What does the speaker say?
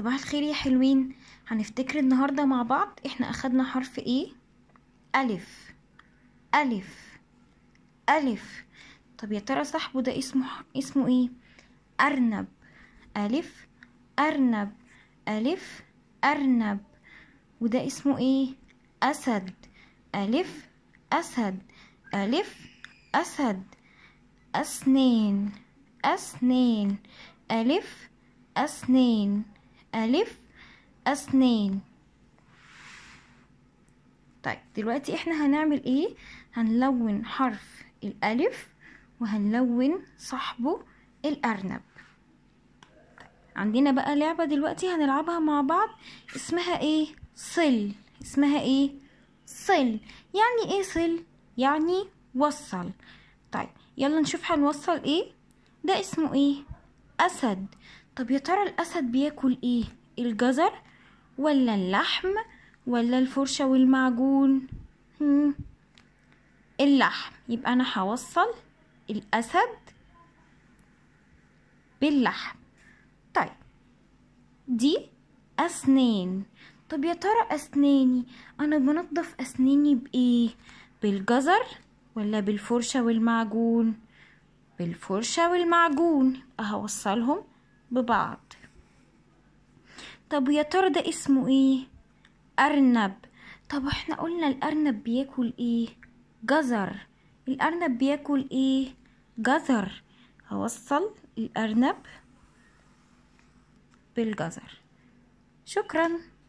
صباح الخير يا حلوين هنفتكر النهاردة مع بعض احنا اخدنا حرف ايه ألف ألف ألف طب يا ترى صاحبه ده اسمه اسمه ايه أرنب ألف أرنب ألف أرنب وده اسمه ايه أسد ألف أسد ألف أسد أسنين أسنين ألف أسنين ألف أسنان طيب دلوقتي احنا هنعمل ايه هنلون حرف الألف وهنلون صاحبه الأرنب عندنا بقى لعبة دلوقتي هنلعبها مع بعض اسمها ايه صل اسمها ايه صل يعني ايه صل يعني وصل طيب يلا نشوف هنوصل ايه ده اسمه ايه اسد طب يا ترى الأسد بياكل إيه الجزر ولا اللحم ولا الفرشة والمعجون اللحم يبقى أنا هوصل الأسد باللحم طيب دي أسنان طب يا ترى أسناني أنا بنضف أسناني بإيه بالجزر ولا بالفرشة والمعجون بالفرشة والمعجون هوصلهم ببعض طب يا ترى ده اسمه ايه ارنب طب احنا قلنا الارنب بياكل ايه جزر الارنب بياكل ايه جزر هوصل الارنب بالجزر شكرا